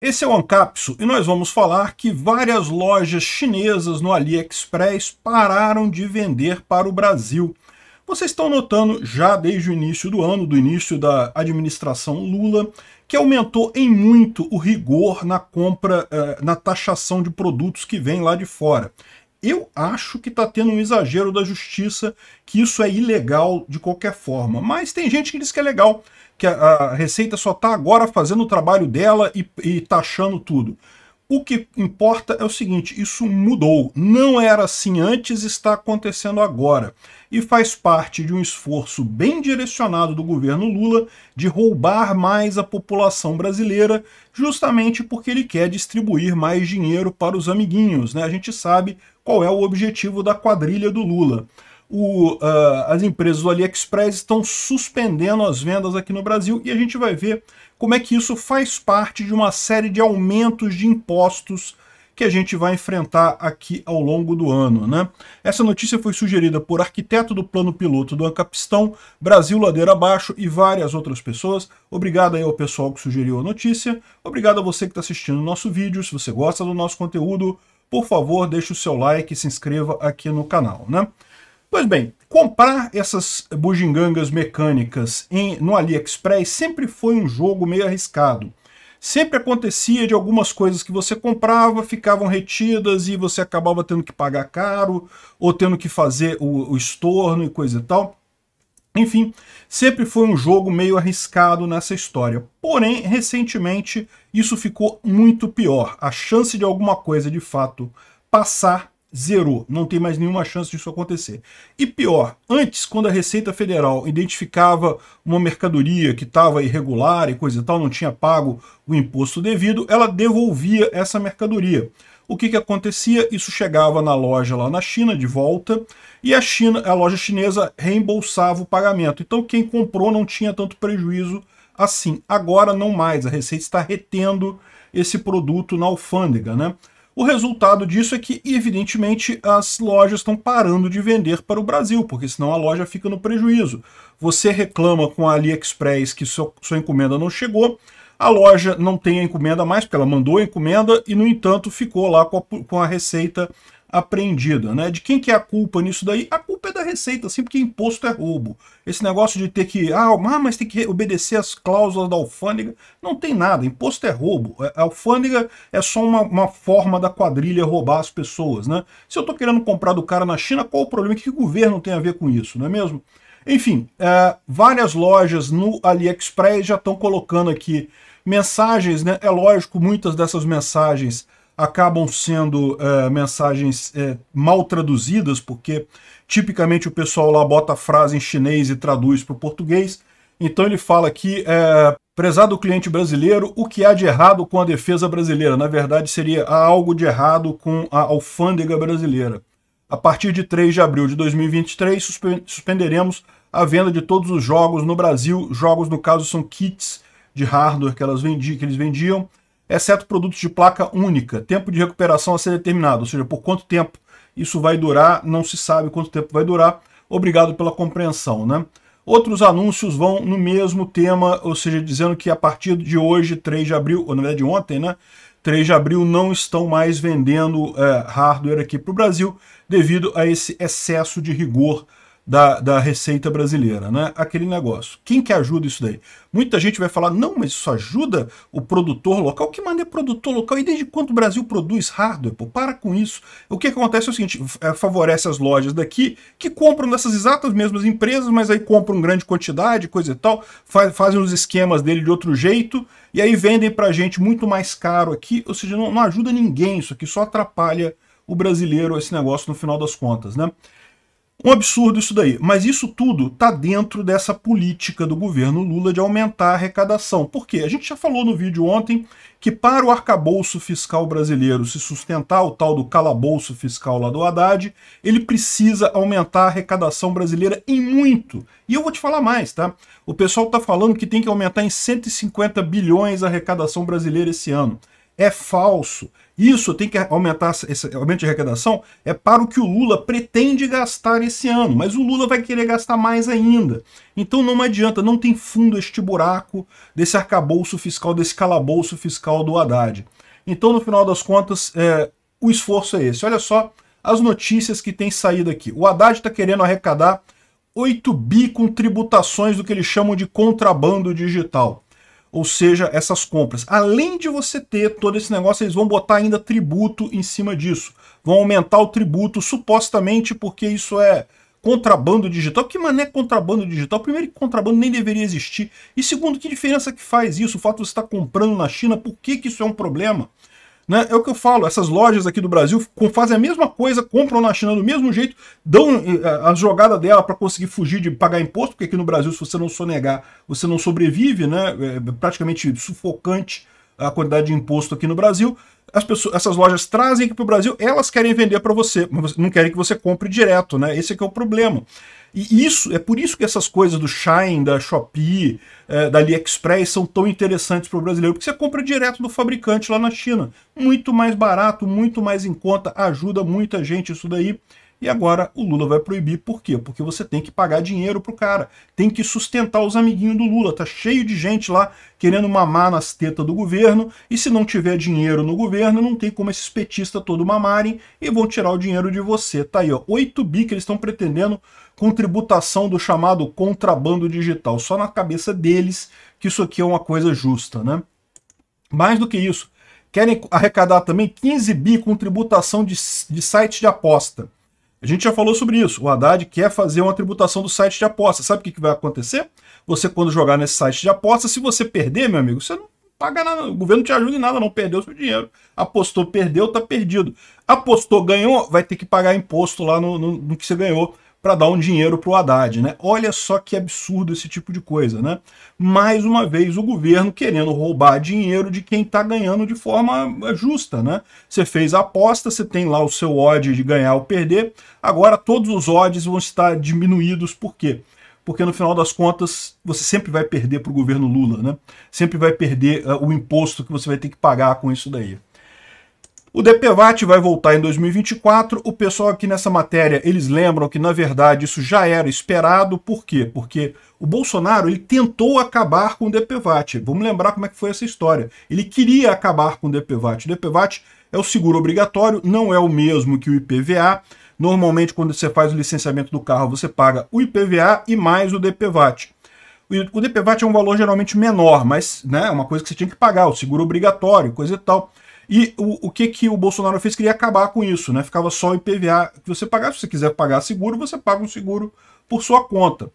Esse é o Ancapso e nós vamos falar que várias lojas chinesas no AliExpress pararam de vender para o Brasil. Vocês estão notando já desde o início do ano, do início da administração Lula, que aumentou em muito o rigor na compra, eh, na taxação de produtos que vêm lá de fora. Eu acho que está tendo um exagero da justiça, que isso é ilegal de qualquer forma. Mas tem gente que diz que é legal, que a, a Receita só está agora fazendo o trabalho dela e, e taxando tá tudo. O que importa é o seguinte: isso mudou. Não era assim antes, está acontecendo agora. E faz parte de um esforço bem direcionado do governo Lula de roubar mais a população brasileira, justamente porque ele quer distribuir mais dinheiro para os amiguinhos. Né? A gente sabe qual é o objetivo da quadrilha do Lula o, uh, as empresas do AliExpress estão suspendendo as vendas aqui no Brasil e a gente vai ver como é que isso faz parte de uma série de aumentos de impostos que a gente vai enfrentar aqui ao longo do ano. Né? Essa notícia foi sugerida por arquiteto do plano piloto do Ancapistão, Brasil Ladeira Abaixo e várias outras pessoas. Obrigado aí ao pessoal que sugeriu a notícia. Obrigado a você que está assistindo o nosso vídeo. Se você gosta do nosso conteúdo, por favor, deixe o seu like e se inscreva aqui no canal. Né? Pois bem, comprar essas bugigangas mecânicas em, no AliExpress sempre foi um jogo meio arriscado. Sempre acontecia de algumas coisas que você comprava ficavam retidas e você acabava tendo que pagar caro ou tendo que fazer o, o estorno e coisa e tal. Enfim, sempre foi um jogo meio arriscado nessa história. Porém, recentemente, isso ficou muito pior. A chance de alguma coisa de fato passar zerou, não tem mais nenhuma chance disso acontecer. E pior, antes, quando a Receita Federal identificava uma mercadoria que estava irregular e coisa e tal, não tinha pago o imposto devido, ela devolvia essa mercadoria. O que, que acontecia? Isso chegava na loja lá na China, de volta, e a, China, a loja chinesa reembolsava o pagamento. Então quem comprou não tinha tanto prejuízo assim. Agora não mais, a Receita está retendo esse produto na alfândega, né? O resultado disso é que, evidentemente, as lojas estão parando de vender para o Brasil, porque senão a loja fica no prejuízo. Você reclama com a AliExpress que sua, sua encomenda não chegou, a loja não tem a encomenda mais, porque ela mandou a encomenda e, no entanto, ficou lá com a, com a receita apreendida, né? De quem que é a culpa nisso daí? A culpa é da Receita, sim, porque imposto é roubo. Esse negócio de ter que, ah, ah mas tem que obedecer às cláusulas da alfândega, não tem nada, imposto é roubo. É, a alfândega é só uma, uma forma da quadrilha roubar as pessoas, né? Se eu estou querendo comprar do cara na China, qual o problema? O que o governo tem a ver com isso, não é mesmo? Enfim, é, várias lojas no AliExpress já estão colocando aqui mensagens, né? É lógico, muitas dessas mensagens acabam sendo é, mensagens é, mal traduzidas, porque tipicamente o pessoal lá bota a frase em chinês e traduz para o português. Então ele fala aqui, uh, é, prezado cliente brasileiro, o que há de errado com a defesa brasileira? Na verdade, seria há algo de errado com a alfândega brasileira. A partir de 3 de abril de 2023, suspenderemos a venda de todos os jogos no Brasil. Jogos, no caso, são kits de hardware que, elas vendi, que eles vendiam exceto produtos de placa única. Tempo de recuperação a ser determinado, ou seja, por quanto tempo isso vai durar, não se sabe quanto tempo vai durar. Obrigado pela compreensão, né? Outros anúncios vão no mesmo tema, ou seja, dizendo que a partir de hoje, 3 de abril, ou na verdade ontem, né? 3 de abril não estão mais vendendo é, hardware aqui para o Brasil devido a esse excesso de rigor da, da Receita Brasileira, né? Aquele negócio. Quem que ajuda isso daí? Muita gente vai falar, não, mas isso ajuda o produtor local. Que maneira é produtor local? E desde quando o Brasil produz hardware? Pô, para com isso. O que acontece é o seguinte, é, favorece as lojas daqui que compram dessas exatas mesmas empresas, mas aí compram grande quantidade, coisa e tal, faz, fazem os esquemas dele de outro jeito, e aí vendem pra gente muito mais caro aqui, ou seja, não, não ajuda ninguém isso aqui, só atrapalha o brasileiro esse negócio no final das contas, né? Um absurdo isso daí. Mas isso tudo está dentro dessa política do governo Lula de aumentar a arrecadação. Por quê? A gente já falou no vídeo ontem que para o arcabouço fiscal brasileiro se sustentar, o tal do calabouço fiscal lá do Haddad, ele precisa aumentar a arrecadação brasileira em muito. E eu vou te falar mais, tá? O pessoal está falando que tem que aumentar em 150 bilhões a arrecadação brasileira esse ano é falso. Isso tem que aumentar esse aumento de arrecadação é para o que o Lula pretende gastar esse ano, mas o Lula vai querer gastar mais ainda. Então não adianta, não tem fundo este buraco desse arcabouço fiscal, desse calabouço fiscal do Haddad. Então, no final das contas, é, o esforço é esse. Olha só as notícias que tem saído aqui. O Haddad está querendo arrecadar 8 bi com tributações do que eles chamam de contrabando digital ou seja, essas compras. Além de você ter todo esse negócio, eles vão botar ainda tributo em cima disso. Vão aumentar o tributo, supostamente porque isso é contrabando digital. Que mané é contrabando digital? Primeiro que contrabando nem deveria existir. E segundo, que diferença que faz isso? O fato de você estar comprando na China, por que, que isso é um problema? Né? É o que eu falo, essas lojas aqui do Brasil fazem a mesma coisa, compram na China do mesmo jeito, dão eh, a jogada dela para conseguir fugir de pagar imposto, porque aqui no Brasil, se você não sonegar, você não sobrevive, né? é praticamente sufocante a quantidade de imposto aqui no Brasil. As pessoas, essas lojas trazem aqui para o Brasil, elas querem vender para você, mas não querem que você compre direto, né? Esse é que é o problema. E isso é por isso que essas coisas do Shine, da Shopee, é, da AliExpress são tão interessantes para o brasileiro, porque você compra direto do fabricante lá na China. Muito mais barato, muito mais em conta, ajuda muita gente isso daí. E agora o Lula vai proibir, por quê? Porque você tem que pagar dinheiro pro cara, tem que sustentar os amiguinhos do Lula, tá cheio de gente lá querendo mamar nas tetas do governo, e se não tiver dinheiro no governo, não tem como esses petistas todo mamarem e vão tirar o dinheiro de você. Tá aí, ó, 8 bi que eles estão pretendendo com tributação do chamado contrabando digital. Só na cabeça deles que isso aqui é uma coisa justa, né? Mais do que isso, querem arrecadar também 15 bi com tributação de, de sites de aposta. A gente já falou sobre isso. O Haddad quer fazer uma tributação do site de aposta. Sabe o que, vai acontecer? Você, quando jogar nesse site de aposta, se você perder, meu amigo, você não paga nada. O governo não te ajuda em nada, não perdeu o seu dinheiro. Apostou, perdeu, tá perdido. Apostou, ganhou, vai ter que pagar imposto lá no, no, no que você ganhou para dar um dinheiro para o Haddad. Né? Olha só que absurdo esse tipo de coisa. Né? Mais uma vez, o governo querendo roubar dinheiro de quem está ganhando de forma eh, justa. Né? Você fez a aposta, você tem lá o seu odds de ganhar ou perder, agora todos os odds vão estar diminuídos, por quê? porque no final das contas você sempre vai perder para o governo Lula, né? Sempre vai perder uh, o imposto que você vai ter que pagar com isso daí. O DPVAT vai voltar em 2024. O pessoal aqui nessa matéria, eles lembram que, na verdade, isso já era esperado. Por quê? Porque o Bolsonaro ele tentou acabar com o DPVAT. Vamos lembrar como é que foi essa história. Ele queria acabar com o DPVAT. O DPVAT é o seguro obrigatório, não é o mesmo que o IPVA. Normalmente, quando você faz o licenciamento do carro, você paga o IPVA e mais o DPVAT. O DPVAT é um valor geralmente menor, mas né, é uma coisa que você tinha que pagar, o seguro obrigatório, coisa e tal. E o, o que, que o Bolsonaro fez? Queria acabar com isso, né? Ficava só IPVA que você pagar. Se você quiser pagar seguro, você paga um seguro por sua conta.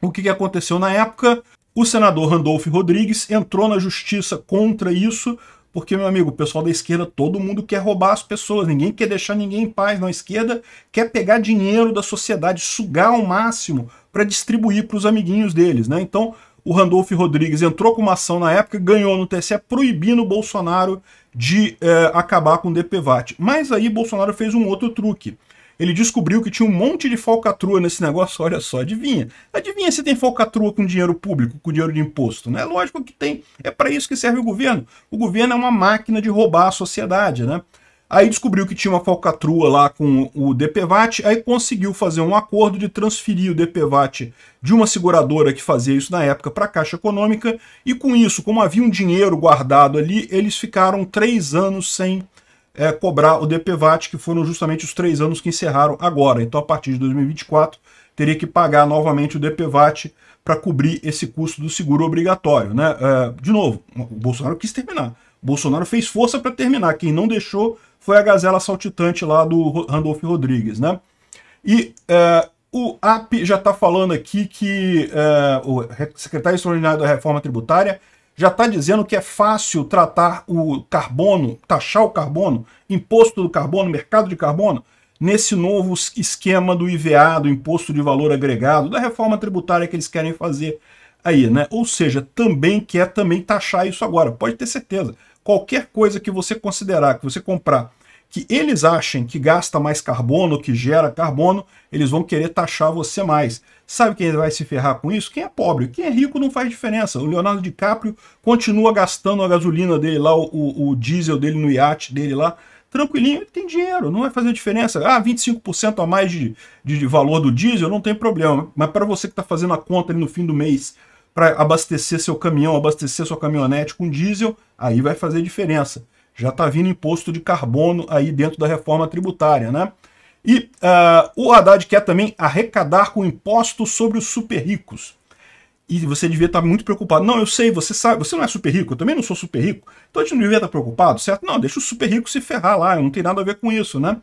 O que, que aconteceu na época? O senador Randolph Rodrigues entrou na justiça contra isso, porque, meu amigo, o pessoal da esquerda, todo mundo quer roubar as pessoas, ninguém quer deixar ninguém em paz. Não, a esquerda quer pegar dinheiro da sociedade, sugar ao máximo para distribuir para os amiguinhos deles, né? Então, o Randolph Rodrigues entrou com uma ação na época, ganhou no TSE proibindo o Bolsonaro de é, acabar com o DPVAT. Mas aí Bolsonaro fez um outro truque. Ele descobriu que tinha um monte de falcatrua nesse negócio, olha só, adivinha. Adivinha se tem falcatrua com dinheiro público, com dinheiro de imposto, né? Lógico que tem, é para isso que serve o governo. O governo é uma máquina de roubar a sociedade, né? Aí descobriu que tinha uma falcatrua lá com o DPVAT, aí conseguiu fazer um acordo de transferir o DPVAT de uma seguradora que fazia isso na época para a Caixa Econômica, e com isso, como havia um dinheiro guardado ali, eles ficaram três anos sem é, cobrar o DPVAT, que foram justamente os três anos que encerraram agora. Então, a partir de 2024, teria que pagar novamente o DPVAT para cobrir esse custo do seguro obrigatório. Né? É, de novo, o Bolsonaro quis terminar. Bolsonaro fez força para terminar. Quem não deixou foi a gazela saltitante lá do Randolph Rodrigues, né? E é, o AP já está falando aqui que é, o secretário extraordinário da reforma tributária já está dizendo que é fácil tratar o carbono, taxar o carbono, imposto do carbono, mercado de carbono, nesse novo esquema do IVA, do Imposto de Valor Agregado, da reforma tributária que eles querem fazer aí, né? Ou seja, também quer também taxar isso agora, pode ter certeza. Qualquer coisa que você considerar, que você comprar que eles achem que gasta mais carbono, que gera carbono, eles vão querer taxar você mais. Sabe quem vai se ferrar com isso? Quem é pobre. Quem é rico não faz diferença. O Leonardo DiCaprio continua gastando a gasolina dele lá, o, o diesel dele no iate dele lá, tranquilinho, ele tem dinheiro, não vai fazer diferença. Ah, 25% a mais de, de, de, valor do diesel, não tem problema. Mas para você que está fazendo a conta no fim do mês para abastecer seu caminhão, abastecer sua caminhonete com diesel, aí vai fazer diferença. Já está vindo imposto de carbono aí dentro da reforma tributária, né? E uh, o Haddad quer também arrecadar com impostos sobre os super ricos. E você devia estar tá muito preocupado. Não, eu sei, você sabe, você não é super rico, eu também não sou super rico, então a gente não devia estar tá preocupado, certo? Não, deixa o super rico se ferrar lá, não tem nada a ver com isso, né?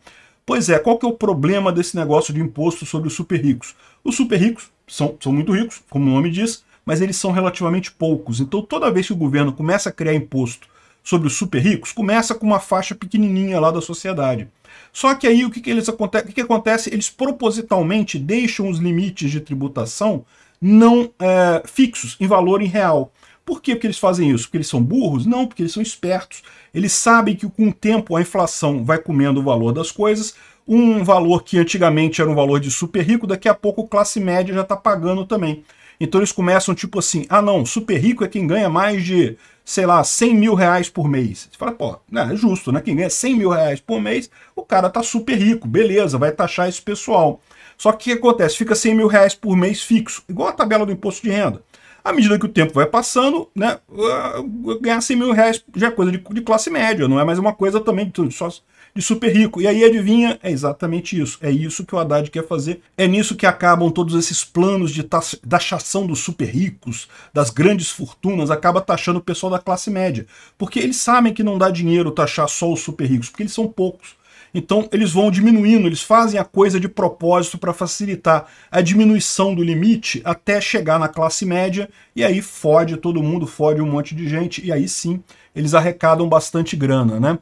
Pois é, qual que é o problema desse negócio de imposto sobre os super ricos? Os super ricos são, são muito ricos, como o nome diz, mas eles são relativamente poucos. Então toda vez que o governo começa a criar imposto sobre os super ricos começa com uma faixa pequenininha lá da sociedade. Só que aí o que, que, eles, o que, que acontece? Eles propositalmente deixam os limites de tributação não é, fixos, em valor em real. Por que, que eles fazem isso? Porque eles são burros? Não, porque eles são espertos. Eles sabem que com o tempo a inflação vai comendo o valor das coisas. Um valor que antigamente era um valor de super rico, daqui a pouco classe média já está pagando também. Então eles começam tipo assim, ah não, super rico é quem ganha mais de sei lá, 100 mil reais por mês. Você fala, pô, né, é justo, né? Quem ganha 100 mil reais por mês, o cara tá super rico, beleza, vai taxar esse pessoal. Só que o que acontece? Fica 100 mil reais por mês fixo, igual a tabela do imposto de renda. À medida que o tempo vai passando, né, ganhar 100 mil reais já é coisa de, de classe média, não é mais uma coisa também de só de super rico. E aí adivinha? É exatamente isso. É isso que o Haddad quer fazer. É nisso que acabam todos esses planos de taxação dos super ricos, das grandes fortunas, acaba taxando o pessoal da classe média. Porque eles sabem que não dá dinheiro taxar só os super ricos, porque eles são poucos. Então eles vão diminuindo, eles fazem a coisa de propósito para facilitar a diminuição do limite até chegar na classe média e aí fode todo mundo, fode um monte de gente e aí sim eles arrecadam bastante grana, né?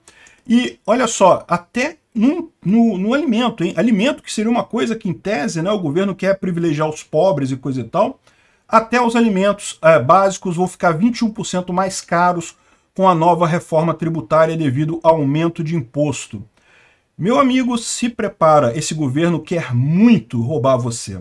E olha só, até no, no, no, alimento, hein? Alimento que seria uma coisa que, em tese, né, o governo quer privilegiar os pobres e coisa e tal. Até os alimentos é, básicos vão ficar 21% mais caros com a nova reforma tributária devido ao aumento de imposto. Meu amigo, se prepara, esse governo quer muito roubar você.